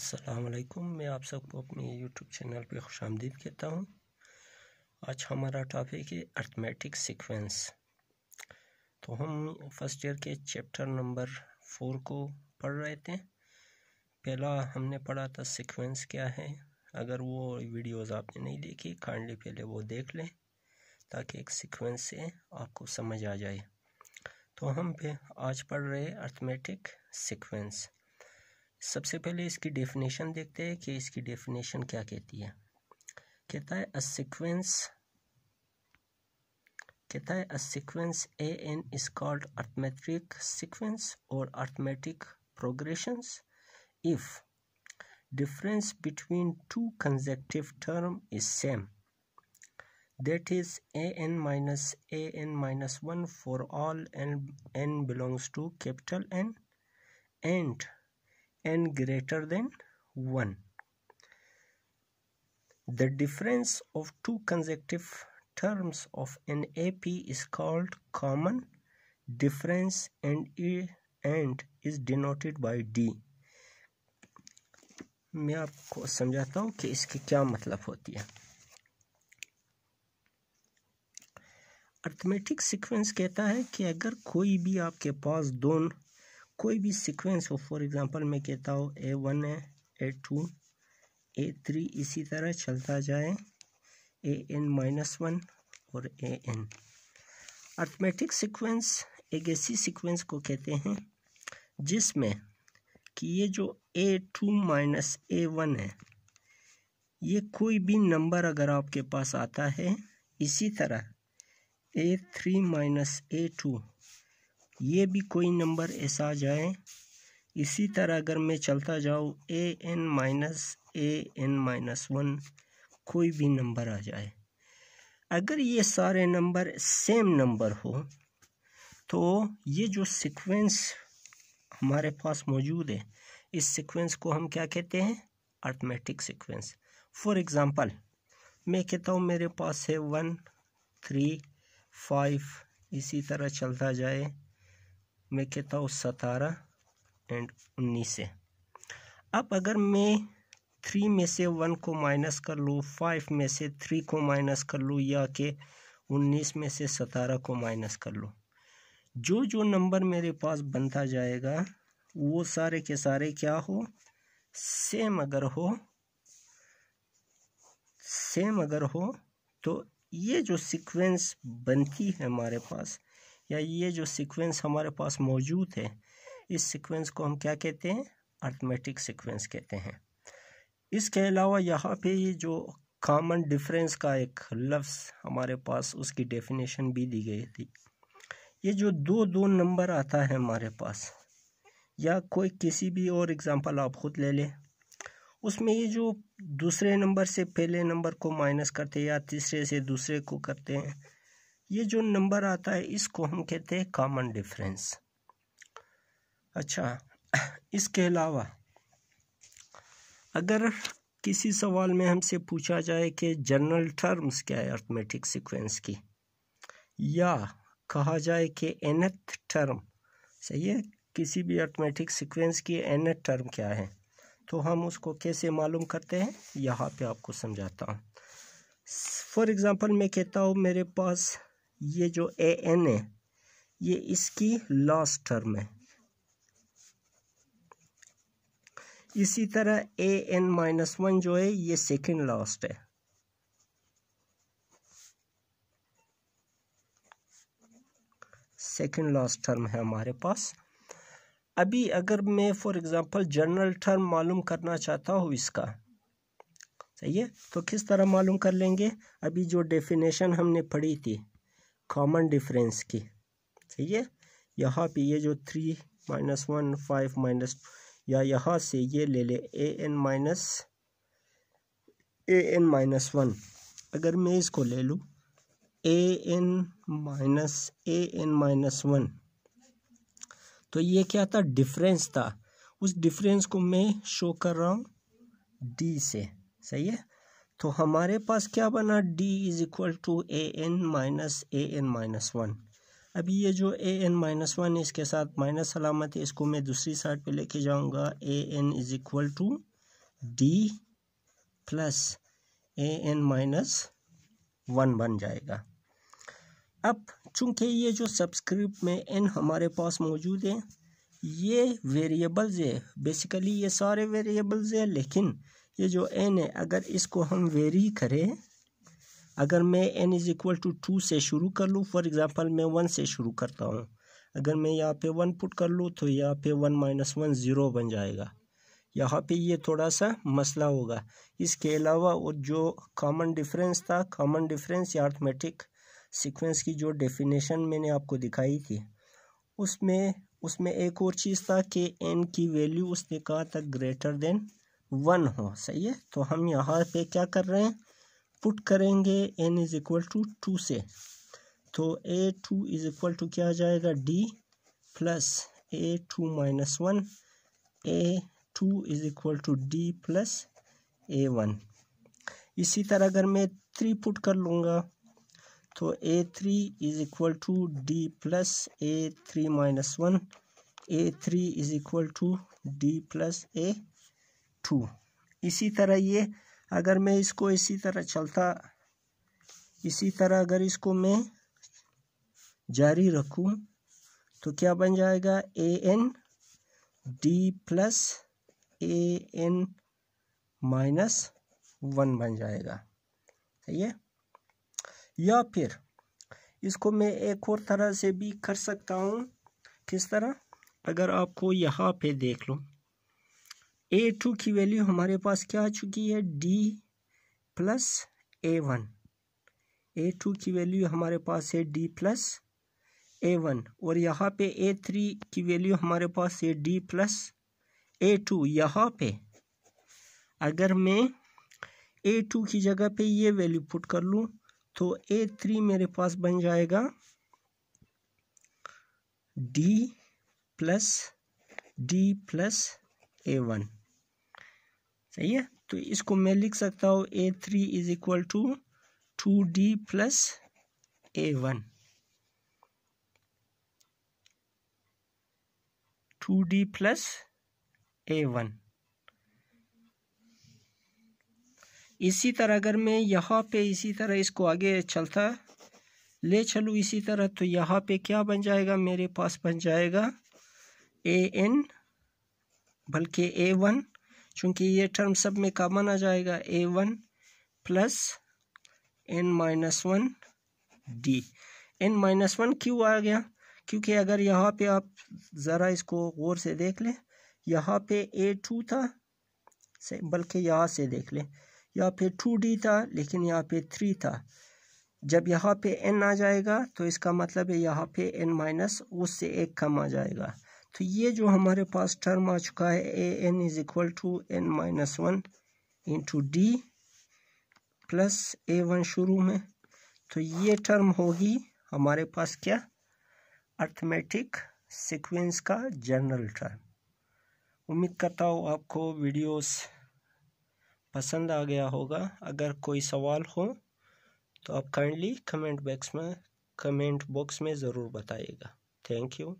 असलकुम मैं आप सबको अपने यूट्यूब चैनल पे खुश आमदीद कहता हूँ आज हमारा टॉपिक है अर्थमेटिक सीक्वेंस तो हम फर्स्ट ईयर के चैप्टर नंबर फोर को पढ़ रहे थे पहला हमने पढ़ा था सीक्वेंस क्या है अगर वो वीडियोस आपने नहीं देखी काइंडली पहले वो देख लें ताकि एक सीक्वेंस से आपको समझ आ जाए तो हम पे आज पढ़ रहे अर्थमेटिक सीक्वेंस सबसे पहले इसकी डेफिनेशन देखते हैं कि इसकी डेफिनेशन क्या कहती है कहता है अ सीक्वेंस कहता है a sequence A N is called arithmetic sequence और arithmetic progressions if difference between two consecutive term is same that is A N minus A N minus one for all N N belongs to capital N and N greater than one the difference of two consecutive terms of an A P is called common difference and and is denoted by D मैं आपको समझाता हूँ कि इसके क्या मतलब होती है अर्थमेटिक सिक्वेंस कहता है कि अगर कोई भी आपके पास दोनों कोई भी सीक्वेंस हो फॉर एग्जांपल मैं कहता हूँ ए वन है ए टू ए थ्री इसी तरह चलता जाए ए एन माइनस वन और ए एन अर्थमेटिक सीक्वेंस एक ऐसी सीक्वेंस को कहते हैं जिसमें कि ये जो A two minus A one है ये कोई भी नंबर अगर आपके पास आता है इसी तरह A three minus A two ये भी कोई नंबर ऐसा जाए इसी तरह अगर मैं चलता जाऊँ A N minus A N minus one कोई भी नंबर आ जाए अगर ये सारे नंबर सेम नंबर हो तो ये जो सीक्वेंस हमारे पास मौजूद है इस सीक्वेंस को हम क्या कहते हैं अर्थमेटिक सीक्वेंस फॉर एग्ज़ाम्पल मैं कहता हूँ मेरे पास है वन थ्री फाइव इसी तरह चलता जाए मैं कहता हूँ सतारह एंड उन्नीस है अब अगर मैं थ्री में से वन को माइनस कर लूँ फाइव में से थ्री को माइनस कर लूँ या कि उन्नीस में से सतारह को माइनस कर लूँ जो जो नंबर मेरे पास बनता जाएगा वो सारे के सारे क्या हो सेम अगर हो सेम अगर हो तो ये जो सीक्वेंस बनती है हमारे पास या ये जो सीक्वेंस हमारे पास मौजूद है इस सीक्वेंस को हम क्या कहते हैं अर्थमेटिक सीक्वेंस कहते हैं इसके अलावा यहाँ पे ये जो कॉमन डिफरेंस का एक लफ्स हमारे पास उसकी डेफिनेशन भी दी गई थी ये जो दो दो नंबर आता है हमारे पास या कोई किसी भी और एग्ज़ाम्पल आप खुद ले लें उसमें ये जो दूसरे नंबर से पहले नंबर को माइनस करते हैं या तीसरे से दूसरे को करते हैं ये जो नंबर आता है इसको हम कहते हैं कॉमन डिफरेंस अच्छा इसके अलावा अगर किसी सवाल में हमसे पूछा जाए कि जनरल टर्म्स क्या है अर्थमेटिक सीक्वेंस की या कहा जाए कि एनथ टर्म सही है किसी भी अर्थमेटिक सीक्वेंस की एनथ टर्म क्या है तो हम उसको कैसे मालूम करते हैं यहाँ पे आपको समझाता हूँ फॉर एग्ज़ाम्पल मैं कहता हूँ मेरे पास ये जो ए एन है ये इसकी लास्ट टर्म है इसी तरह ए एन माइनस वन जो है ये सेकेंड लास्ट है सेकेंड लास्ट टर्म है हमारे पास अभी अगर मैं फॉर एग्जांपल जनरल टर्म मालूम करना चाहता हूँ इसका सही है तो किस तरह मालूम कर लेंगे अभी जो डेफिनेशन हमने पढ़ी थी कॉमन डिफरेंस की सही है यहाँ पे ये जो three minus one five minus या यहाँ से ये ले ले A N minus A N minus one अगर मैं इसको ले लूँ A N minus A N minus one तो ये क्या था डिफरेंस था उस डिफरेंस को मैं शो कर रहा हूँ डी से सही है तो हमारे पास क्या बना d is equal to A N minus A N minus one अभी ये जो ए एन माइनस वन इसके साथ माइनस सलामत है इसको मैं दूसरी साइड पे लेके जाऊंगा A N is equal to D plus A N minus one बन जाएगा अब चूंकि ये जो सब्सक्रिप्ट में एन हमारे पास मौजूद है ये वेरिएबल्स है बेसिकली ये सारे वेरिएबल्स है लेकिन ये जो एन है अगर इसको हम वेरी करें अगर मैं N is equal to two से शुरू कर लूँ फॉर एग्ज़ाम्पल मैं वन से शुरू करता हूँ अगर मैं यहाँ पे वन पुट कर लूँ तो यहाँ पे वन माइनस वन ज़ीरो बन जाएगा यहाँ पे ये थोड़ा सा मसला होगा इसके अलावा और जो कॉमन डिफरेंस था कॉमन डिफरेंस या आर्थमेटिक सिक्वेंस की जो डेफिनेशन मैंने आपको दिखाई थी उसमें उसमें एक और चीज़ था कि एन की वैल्यू उसने कहा था ग्रेटर देन वन हो सही है तो हम यहाँ पे क्या कर रहे हैं पुट करेंगे N is equal to two से तो A two is equal to क्या आ जाएगा D plus A two minus one A two is equal to D plus A one इसी तरह अगर मैं थ्री पुट कर लूँगा तो A three is equal to D plus A three minus one A three is equal to D plus A two इसी तरह ये अगर मैं इसको इसी तरह चलता इसी तरह अगर इसको मैं जारी रखूं तो क्या बन जाएगा A N D plus A N minus one बन जाएगा सही है या फिर इसको मैं एक और तरह से भी कर सकता हूँ किस तरह अगर आपको यहाँ पे देख लूँ ए टू की वैल्यू हमारे पास क्या आ चुकी है D plus A one A two की वैल्यू हमारे पास है डी प्लस ए वन और यहाँ पे ए थ्री की वैल्यू हमारे पास है डी प्लस ए टू यहाँ पे अगर मैं ए टू की जगह पे ये वैल्यू पुट कर लूँ तो ए थ्री मेरे पास बन जाएगा D plus D plus A one सही है तो इसको मैं लिख सकता हूँ A three is equal to two D plus A one two D plus A one इसी तरह अगर मैं यहाँ पे इसी तरह इसको आगे चलता ले चलूँ इसी तरह तो यहाँ पे क्या बन जाएगा मेरे पास बन जाएगा ए एन बल्कि ए वन चूंकि ये टर्म सब में कॉमन आ जाएगा A one plus N minus one D N minus one क्यों आ गया क्योंकि अगर यहाँ पे आप ज़रा इसको गौर से देख लें यहाँ पे ए टू था बल्कि यहाँ से देख लें यहाँ पे टू डी था लेकिन यहाँ पे थ्री था जब यहाँ पे एन आ जाएगा तो इसका मतलब है यहाँ पे एन माइनस उससे एक कम आ जाएगा तो ये जो हमारे पास टर्म आ चुका है A N is equal to N minus one into D plus A one शुरू में तो ये टर्म होगी हमारे पास क्या अर्थमेटिक सीक्वेंस का जनरल टर्म उम्मीद करता हूँ आपको वीडियोस पसंद आ गया होगा अगर कोई सवाल हो तो आप काइंडली कमेंट बॉक्स में कमेंट बॉक्स में ज़रूर बताइएगा थैंक यू